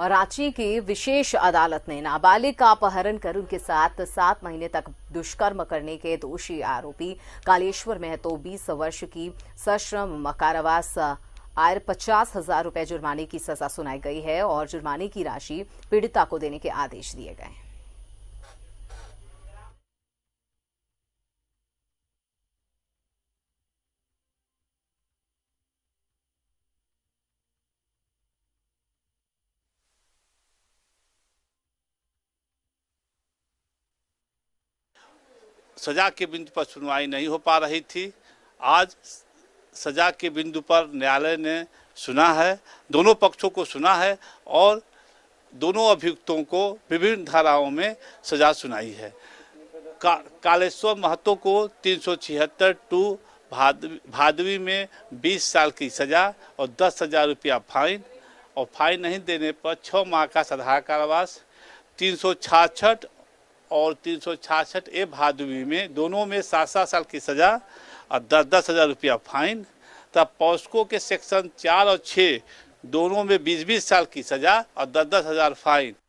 और रांची की विशेष अदालत ने नाबालिग का अपहरण कर उनके साथ सात महीने तक दुष्कर्म करने के दोषी आरोपी कालेश्वर महतो बीस वर्ष की सश्रम मकारावास आयर पचास हजार रूपये जुर्माने की सजा सुनाई गई है और जुर्माने की राशि पीड़िता को देने के आदेश दिए गए हैं सजा के बिंदु पर सुनवाई नहीं हो पा रही थी आज सजा के बिंदु पर न्यायालय ने सुना है दोनों पक्षों को सुना है और दोनों अभियुक्तों को विभिन्न धाराओं में सजा सुनाई है का, कालेश्वर महतो को तीन सौ छिहत्तर टू भादवी भादवी में 20 साल की सज़ा और दस हज़ार रुपया फाइन और फाइन नहीं देने पर छः माह का सधा कारावास तीन सौ छाछठ और तीन सौ ए भादवी में दोनों में सात सात साल की सज़ा और दस दस हज़ार रुपया फाइन तथा पॉस्को के सेक्शन चार और छः दोनों में बीस बीस साल की सज़ा और दस दस हज़ार फाइन